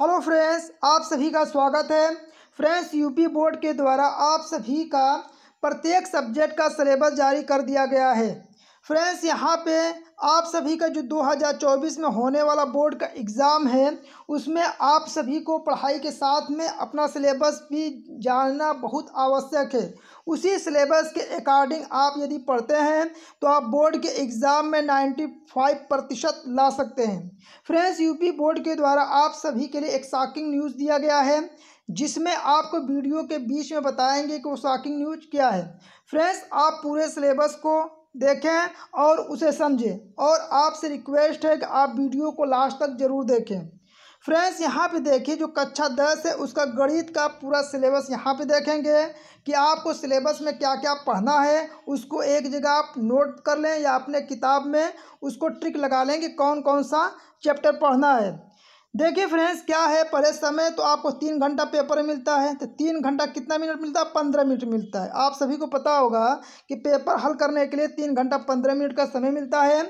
hello friends आप सभी का स्वागत है फ्रेंड्स यूपी बोर्ड के द्वारा आप सभी का प्रत्येक सब्जेक्ट का सिलेबस जारी कर दिया गया है फ्रेंड्स यहाँ पे आप सभी का जो 2024 में होने वाला बोर्ड का एग्ज़ाम है उसमें आप सभी को पढ़ाई के साथ में अपना सिलेबस भी जानना बहुत आवश्यक है उसी सिलेबस के अकॉर्डिंग आप यदि पढ़ते हैं तो आप बोर्ड के एग्ज़ाम में 95 प्रतिशत ला सकते हैं फ्रेंड्स यूपी बोर्ड के द्वारा आप सभी के लिए एक शॉकिंग न्यूज़ दिया गया है जिसमें आपको वीडियो के बीच में बताएंगे कि वो शॉकिंग न्यूज क्या है फ्रेंड्स आप पूरे सिलेबस को देखें और उसे समझें और आपसे रिक्वेस्ट है कि आप वीडियो को लास्ट तक ज़रूर देखें फ्रेंड्स यहाँ पे देखिए जो कक्षा दस है उसका गणित का पूरा सिलेबस यहाँ पे देखेंगे कि आपको सिलेबस में क्या क्या पढ़ना है उसको एक जगह आप नोट कर लें या अपने किताब में उसको ट्रिक लगा लें कि कौन कौन सा चैप्टर पढ़ना है देखिए फ्रेंड्स क्या है पहले समय तो आपको तीन घंटा पेपर मिलता है तो तीन घंटा कितना मिनट मिलता है पंद्रह मिनट मिलता है आप सभी को पता होगा कि पेपर हल करने के लिए तीन घंटा पंद्रह मिनट का समय मिलता है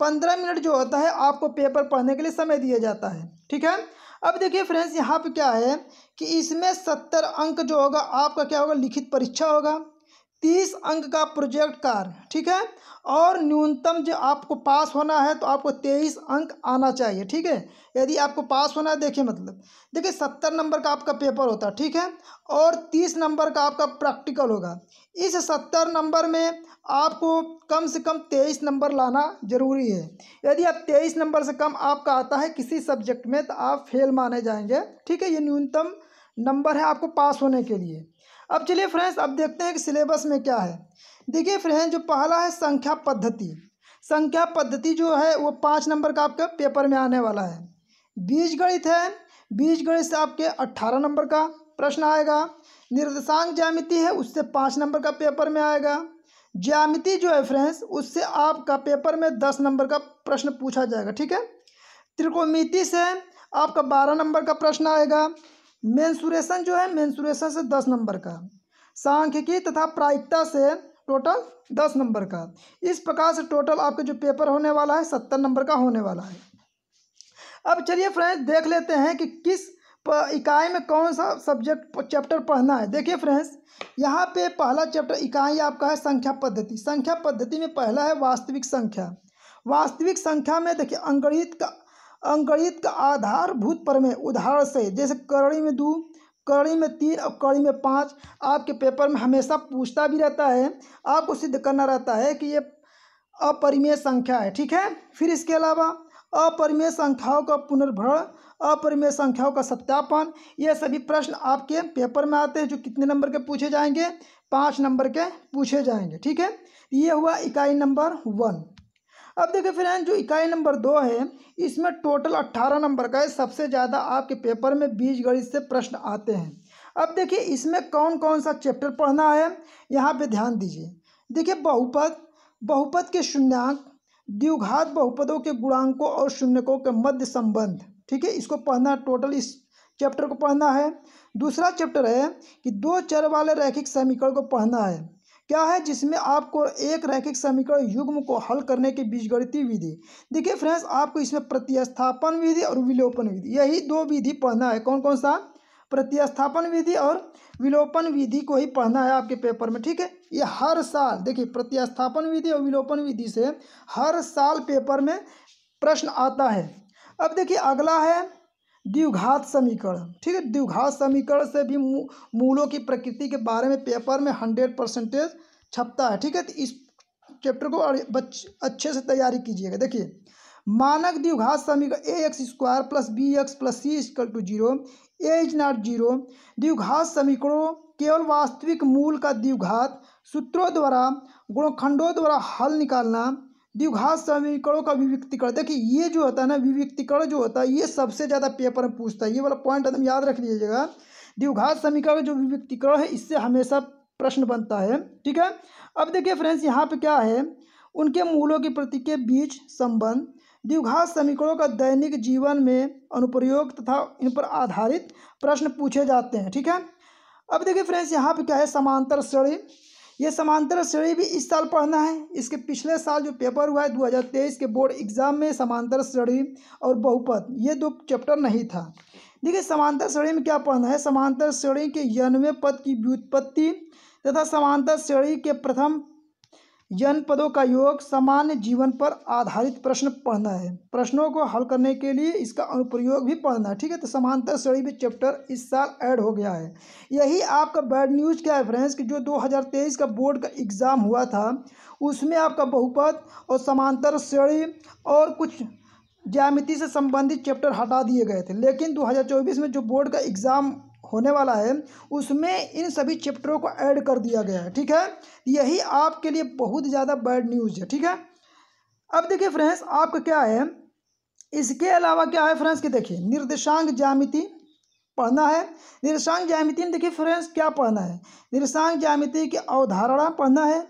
पंद्रह मिनट जो होता है आपको पेपर पढ़ने के लिए समय दिया जाता है ठीक है अब देखिए फ्रेंड्स यहाँ पर क्या है कि इसमें सत्तर अंक जो होगा आपका क्या होगा लिखित परीक्षा होगा तीस अंक का प्रोजेक्ट कार्य ठीक है और न्यूनतम जो आपको पास होना है तो आपको तेईस अंक आना चाहिए ठीक है यदि आपको पास होना है देखिए मतलब देखिए सत्तर नंबर का आपका पेपर होता है ठीक है और तीस नंबर का आपका प्रैक्टिकल होगा इस सत्तर नंबर में आपको कम से कम तेईस नंबर लाना ज़रूरी है यदि आप तेईस नंबर से कम आपका आता है किसी सब्जेक्ट में तो आप फेल माने जाएंगे ठीक है ये न्यूनतम नंबर है आपको पास होने के लिए अब चलिए फ्रेंड्स अब देखते हैं कि सिलेबस में क्या है देखिए फ्रेंड जो पहला है संख्या पद्धति संख्या पद्धति जो है वो पाँच नंबर का आपका पेपर में आने वाला है बीज गणित है बीज गणित से आपके अट्ठारह नंबर का प्रश्न आएगा निर्देशांक ज्यामिति है उससे पाँच नंबर का पेपर में आएगा ज्यामिति जो है फ्रेंड्स उससे आपका पेपर में दस नंबर का प्रश्न पूछा जाएगा ठीक है त्रिकोमिति से आपका बारह नंबर का प्रश्न आएगा मेंसुरेशन जो है मेंसुरेशन से दस नंबर का सांख्यिकी तथा प्रायिकता से टोटल दस नंबर का इस प्रकार से टोटल आपका जो पेपर होने वाला है सत्तर नंबर का होने वाला है अब चलिए फ्रेंड्स देख लेते हैं कि किस इकाई में कौन सा सब्जेक्ट चैप्टर पढ़ना है देखिए फ्रेंड्स यहाँ पे पहला चैप्टर इकाई आपका है संख्या पद्धति संख्या पद्धति में पहला है वास्तविक संख्या वास्तविक संख्या में देखिए अंगणित का अंगणित का आधारभूत परमेय उदाहरण से जैसे करणी में दो करणी में तीन और करणी में पाँच आपके पेपर में हमेशा पूछता भी रहता है आपको सिद्ध करना रहता है कि ये अपरिमेय संख्या है ठीक है फिर इसके अलावा अपरिमेय संख्याओं का पुनर्भरण अपरिमेय संख्याओं का सत्यापन ये सभी प्रश्न आपके पेपर में आते हैं जो कितने नंबर के पूछे जाएंगे पाँच नंबर के पूछे जाएंगे ठीक है ये हुआ इकाई नंबर वन अब देखिए फ्रेंड जो इकाई नंबर दो है इसमें टोटल अट्ठारह नंबर का है सबसे ज़्यादा आपके पेपर में बीज गणित से प्रश्न आते हैं अब देखिए इसमें कौन कौन सा चैप्टर पढ़ना है यहाँ पे ध्यान दीजिए देखिए बहुपद बहुपद के शून्यांक द्विघात बहुपदों के गुणांकों और शून्यकों के मध्य संबंध ठीक है इसको पढ़ना टोटल इस चैप्टर को पढ़ना है दूसरा चैप्टर है कि दो चर वाले रैखिक समीकरण को पढ़ना है क्या है जिसमें आपको एक रैखिक समीकरण युग्म को हल करने की बीजगणितीय विधि देखिए फ्रेंड्स आपको इसमें प्रतिस्थापन विधि और विलोपन विधि यही दो विधि पढ़ना है कौन कौन सा प्रतिस्थापन विधि और विलोपन विधि को ही पढ़ना है आपके पेपर में ठीक है ये हर साल देखिए प्रतिस्थापन विधि और विलोपन विधि से हर साल पेपर में प्रश्न आता है अब देखिए अगला है द्विघात समीकरण ठीक है द्विघात समीकरण से भी मूलों की प्रकृति के बारे में पेपर में हंड्रेड परसेंटेज छपता है ठीक है तो इस चैप्टर को अच्छे से तैयारी कीजिएगा देखिए मानक द्विघात समीकरण A X square plus B X plus C equal to zero A is not zero द्विघात समीकरणों केवल वास्तविक मूल का द्विघात सूत्रों द्वारा गुणखंडों द्वारा हल निकालना द्विघात समीकरणों का विव्यक्तिकरण देखिए ये जो होता है ना विव्यक्तिकरण जो होता है ये सबसे ज़्यादा पेपर में पूछता है ये वाला पॉइंट एकदम याद रख लीजिएगा द्विघात समीकरण जो विव्यक्तिकरण है इससे हमेशा प्रश्न बनता है ठीक है अब देखिए फ्रेंड्स यहाँ पर क्या है उनके मूलों के प्रति के बीच संबंध द्विघात समीकरणों का दैनिक जीवन में अनुप्रयोग तथा इन पर आधारित प्रश्न पूछे जाते हैं ठीक है अब देखिए फ्रेंड्स यहाँ पे क्या है समांतर श्रेणी ये समांतर श्रेणी भी इस साल पढ़ना है इसके पिछले साल जो पेपर हुआ है 2023 के बोर्ड एग्जाम में समांतर श्रेणी और बहुपद ये दो चैप्टर नहीं था देखिए समांतर श्रेणी में क्या पढ़ना है समांतर श्रेणी के यनवे पद की व्युत्पत्ति तथा समांतर श्रेणी के प्रथम जनपदों का योग सामान्य जीवन पर आधारित प्रश्न पढ़ना है प्रश्नों को हल करने के लिए इसका अनुप्रयोग भी पढ़ना है ठीक है तो समांतर श्रेणी भी चैप्टर इस साल ऐड हो गया है यही आपका बैड न्यूज़ क्या है फ्रेंड्स कि जो 2023 का बोर्ड का एग्ज़ाम हुआ था उसमें आपका बहुपद और समांतर श्रेणी और कुछ ज्यामिति से संबंधित चैप्टर हटा दिए गए थे लेकिन दो में जो बोर्ड का एग्ज़ाम होने वाला है उसमें इन सभी चैप्टरों को ऐड कर दिया गया है ठीक है यही आपके लिए बहुत ज़्यादा बैड न्यूज़ है ठीक है अब देखिए फ्रेंड्स आपका क्या है इसके अलावा क्या है फ्रेंड्स के देखिए निर्देशांग जामिति पढ़ना है निर्देशांग जामिति में देखिए फ्रेंड्स क्या पढ़ना है निर्देशांग जामिति की अवधारणा पढ़ना है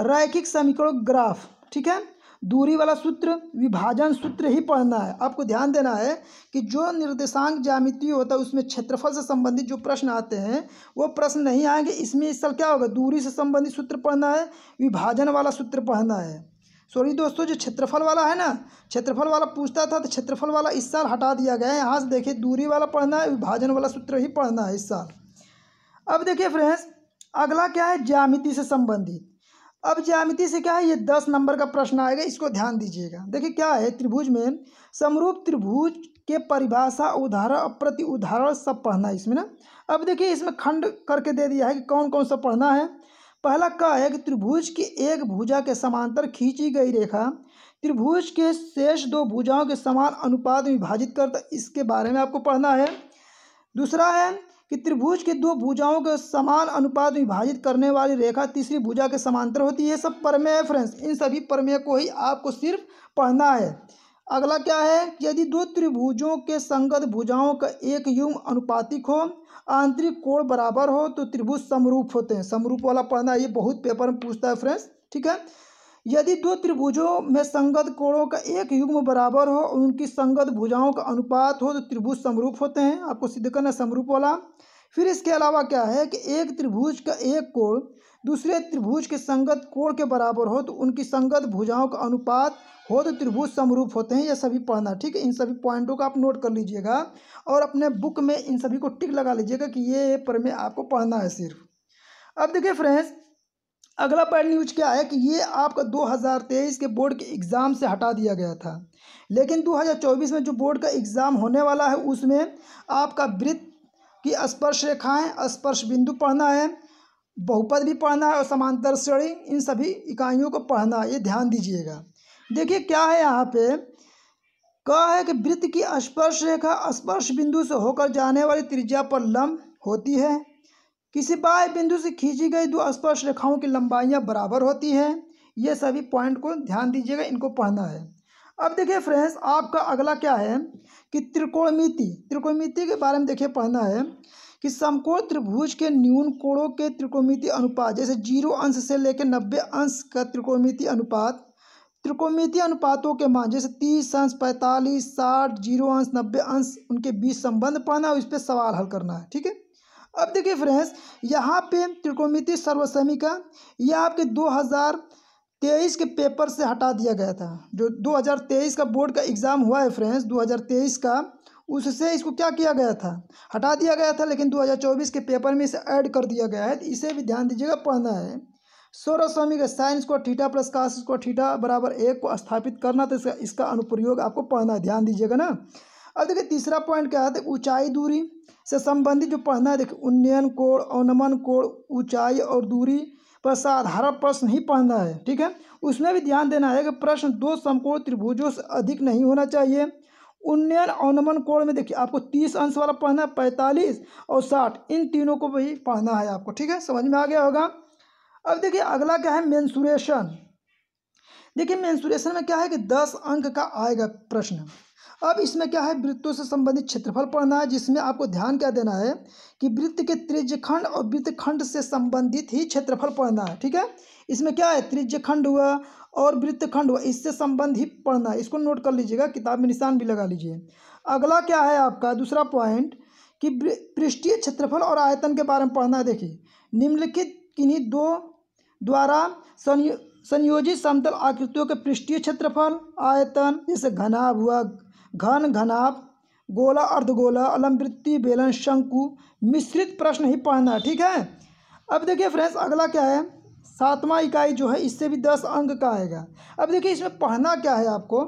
रैखिक समीकरण ग्राफ ठीक है दूरी वाला सूत्र विभाजन सूत्र ही पढ़ना है आपको ध्यान देना है कि जो निर्देशांक ज्यामिति होता है उसमें क्षेत्रफल से संबंधित जो प्रश्न आते हैं वो प्रश्न नहीं आएंगे इसमें इस साल क्या होगा दूरी से संबंधित सूत्र पढ़ना है विभाजन वाला सूत्र पढ़ना है सॉरी दोस्तों जो क्षेत्रफल वाला है ना क्षेत्रफल वाला पूछता था तो क्षेत्रफल वाला इस साल हटा दिया गया है यहाँ से देखिए दूरी वाला पढ़ना है विभाजन वाला सूत्र ही पढ़ना है इस साल अब देखिए फ्रेंड्स अगला क्या है ज्यामिति से संबंधित अब ज्यामिति से क्या है ये दस नंबर का प्रश्न आएगा इसको ध्यान दीजिएगा देखिए क्या है त्रिभुज में समरूप त्रिभुज के परिभाषा उदाहरण प्रति उदाहरण सब पढ़ना है इसमें ना अब देखिए इसमें खंड करके दे दिया है कि कौन कौन सा पढ़ना है पहला क्या है कि त्रिभुज की एक भुजा के समांतर खींची गई रेखा त्रिभुज के शेष दो भुजाओं के समान अनुपात विभाजित करता तो इसके बारे में आपको पढ़ना है दूसरा है कि त्रिभुज के दो भुजाओं के समान अनुपात विभाजित करने वाली रेखा तीसरी भुजा के समांतर होती है सब परमेय है फ्रेंड्स इन सभी परमेय को ही आपको सिर्फ पढ़ना है अगला क्या है यदि दो त्रिभुजों के संगत भुजाओं का एक युग अनुपातिक हो आंतरिक कोण बराबर हो तो त्रिभुज समरूप होते हैं समरूप वाला पढ़ना ये बहुत पेपर में पूछता है फ्रेंड्स ठीक है यदि दो त्रिभुजों में संगत कोणों का एक युग्म बराबर हो और उनकी संगत भुजाओं का अनुपात हो तो त्रिभुज समरूप होते हैं आपको सिद्ध करना समरूप वाला फिर इसके अलावा क्या है कि एक त्रिभुज का एक कोण दूसरे त्रिभुज के संगत कोण के बराबर हो तो उनकी संगत भुजाओं का अनुपात हो तो त्रिभुज समरूप होते हैं यह सभी पढ़ना ठीक है इन सभी पॉइंटों का आप नोट कर लीजिएगा और अपने बुक में इन सभी को टिक लगा लीजिएगा कि ये प्रमेय आपको पढ़ना है सिर्फ अब देखिए फ्रेंड्स अगला पैड न्यूज क्या है कि ये आपका 2023 के बोर्ड के एग्ज़ाम से हटा दिया गया था लेकिन 2024 में जो बोर्ड का एग्ज़ाम होने वाला है उसमें आपका वृत्त की स्पर्श रेखाएं स्पर्श बिंदु पढ़ना है बहुपद भी पढ़ना है और समांतर श्रेणी इन सभी इकाइयों को पढ़ना ये ध्यान दीजिएगा देखिए क्या है यहाँ पर कहा है कि वृत्त की स्पर्श रेखा स्पर्श बिंदु से होकर जाने वाली त्रिज्या पर लंब होती है किसी बाह्य बिंदु से खींची गई दो स्पर्श रेखाओं की लंबाइयाँ बराबर होती हैं ये सभी पॉइंट को ध्यान दीजिएगा इनको पढ़ना है अब देखिए फ्रेंड्स आपका अगला क्या है कि त्रिकोणमिति त्रिकोणमिति के बारे में देखिए पढ़ना है कि समकोण त्रिभुज के न्यून कोणों के त्रिकोणमिति अनुपात जैसे जीरो अंश से लेकर नब्बे अंश का त्रिकोणमिति अनुपात त्रिकोणमिति अनुपातों के मान जैसे तीस अंश पैंतालीस साठ जीरो अंश नब्बे अंश उनके बीच संबंध पढ़ना और इस पर सवाल हल करना है ठीक है अब देखिए फ्रेंड्स यहाँ पे त्रिकोमिति सर्वसमी का यह आपके दो हज़ार तेईस के पेपर से हटा दिया गया था जो 2023 का बोर्ड का एग्ज़ाम हुआ है फ्रेंड्स 2023 का उससे इसको क्या किया गया था हटा दिया गया था लेकिन 2024 के पेपर में इसे ऐड कर दिया गया है तो इसे भी ध्यान दीजिएगा पढ़ना है सौरभ स्वामी का साइंस को ठीठा प्लस कास को ठीठा बराबर एक को स्थापित करना तो इसका इसका अनुप्रयोग आपको पढ़ना है ध्यान दीजिएगा ना अब देखिए तीसरा पॉइंट क्या है ऊंचाई दूरी से संबंधित जो पढ़ना है देखिए उन्नयन कोण अवनमन कोण ऊंचाई और दूरी पर साधारण प्रश्न ही पढ़ना है ठीक है उसमें भी ध्यान देना है कि प्रश्न दो समकोण त्रिभुजों से अधिक नहीं होना चाहिए उन्नयन अवनमन कोण में देखिए आपको तीस अंश वाला पढ़ना है पैंतालीस और साठ इन तीनों को भी पढ़ना है आपको ठीक है समझ में आ गया होगा अब देखिए अगला क्या है मैंसुरेशन देखिए मैंसुरेशन में क्या है कि दस अंक का आएगा प्रश्न अब इसमें क्या है वृत्तों से संबंधित क्षेत्रफल पढ़ना है जिसमें आपको ध्यान क्या देना है कि वृत्त के त्रिज्यखंड और वृत्तखंड से संबंधित ही क्षेत्रफल पढ़ना है ठीक है इसमें क्या है त्रिज्यखंड हुआ और वृत्तखंड हुआ इससे संबंधित पढ़ना है इसको नोट कर लीजिएगा किताब में निशान भी लगा लीजिए अगला क्या है आपका दूसरा पॉइंट कि पृष्ठीय क्षेत्रफल और आयतन के बारे में पढ़ना है देखिए निम्नलिखित किन्हीं दो द्वारा संयोजित समतल आकृतियों के पृष्ठीय क्षेत्रफल आयतन जैसे घनाभ हुआ घन घनाप गोला अर्धगोला अलमवृत्ति बेलन शंकु मिश्रित प्रश्न ही पढ़ना है ठीक है अब देखिए फ्रेंड्स अगला क्या है सातवां इकाई जो है इससे भी दस अंक का आएगा अब देखिए इसमें पढ़ना क्या है आपको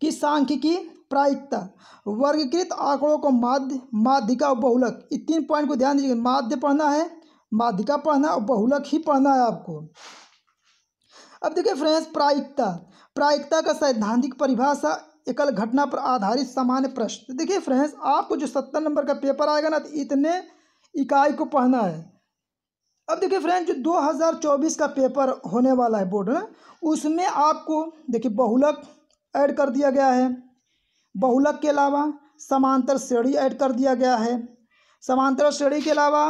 कि सांख्यिकी प्रायिकता वर्गीकृत आंकड़ों को माध्य माध्यिका और बहुलक ये तीन पॉइंट को ध्यान दीजिए माध्य पढ़ना है माध्यिका पढ़ना और बहुलक ही पढ़ना है आपको अब देखिए फ्रेंड्स प्रायिकता प्रायिकता का सैद्धांतिक परिभाषा एकल घटना पर आधारित सामान्य प्रश्न देखिए फ्रेंड्स आपको जो सत्तर नंबर का पेपर आएगा ना तो इतने इकाई को पढ़ना है अब देखिए फ्रेंड जो 2024 का पेपर होने वाला है बोर्ड में उसमें आपको देखिए बहुलक ऐड कर दिया गया है बहुलक के अलावा समांतर श्रेणी ऐड कर दिया गया है समांतर श्रेणी के अलावा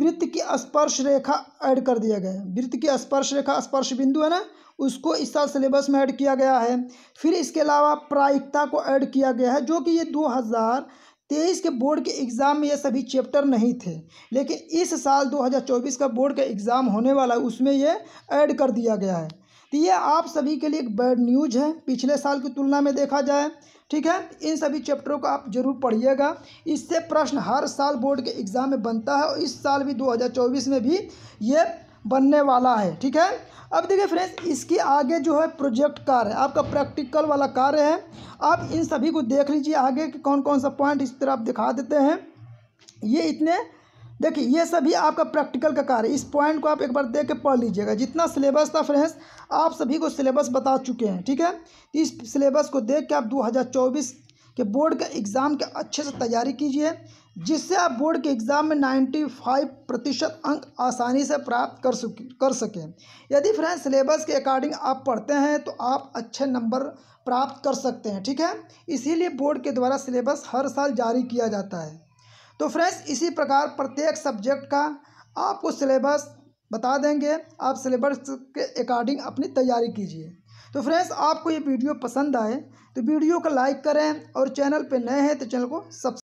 वृत्त की स्पर्श रेखा ऐड कर दिया गया है वृत्त की स्पर्श रेखा स्पर्श बिंदु है ना उसको इस साल सिलेबस में ऐड किया गया है फिर इसके अलावा प्रायिकता को ऐड किया गया है जो कि ये दो हज़ार तेईस के बोर्ड के एग्ज़ाम में ये सभी चैप्टर नहीं थे लेकिन इस साल 2024 का बोर्ड का एग्ज़ाम होने वाला है उसमें ये ऐड कर दिया गया है तो ये आप सभी के लिए एक बैड न्यूज है पिछले साल की तुलना में देखा जाए ठीक है इन सभी चैप्टरों को आप जरूर पढ़िएगा इससे प्रश्न हर साल बोर्ड के एग्ज़ाम में बनता है और इस साल भी 2024 में भी ये बनने वाला है ठीक है अब देखिए फ्रेंड्स इसके आगे जो है प्रोजेक्ट कार्य आपका प्रैक्टिकल वाला कार्य है आप इन सभी को देख लीजिए आगे कि कौन कौन सा पॉइंट इस तरह आप दिखा देते हैं ये इतने देखिए ये सभी आपका प्रैक्टिकल का कार्य इस पॉइंट को आप एक बार देख के पढ़ लीजिएगा जितना सिलेबस था फ्रेंड्स आप सभी को सिलेबस बता चुके हैं ठीक है इस सिलेबस को देख के आप 2024 के बोर्ड के एग्ज़ाम के अच्छे से तैयारी कीजिए जिससे आप बोर्ड के एग्ज़ाम में 95 प्रतिशत अंक आसानी से प्राप्त कर सक कर सकें यदि फ्रेंड सिलेबस के अकॉर्डिंग आप पढ़ते हैं तो आप अच्छे नंबर प्राप्त कर सकते हैं ठीक है इसीलिए बोर्ड के द्वारा सिलेबस हर साल जारी किया जाता है तो फ्रेंड्स इसी प्रकार प्रत्येक सब्जेक्ट का आपको सिलेबस बता देंगे आप सिलेबस के अकॉर्डिंग अपनी तैयारी कीजिए तो फ्रेंड्स आपको ये वीडियो पसंद आए तो वीडियो को लाइक करें और चैनल पर नए हैं तो चैनल को सब्सक्राइब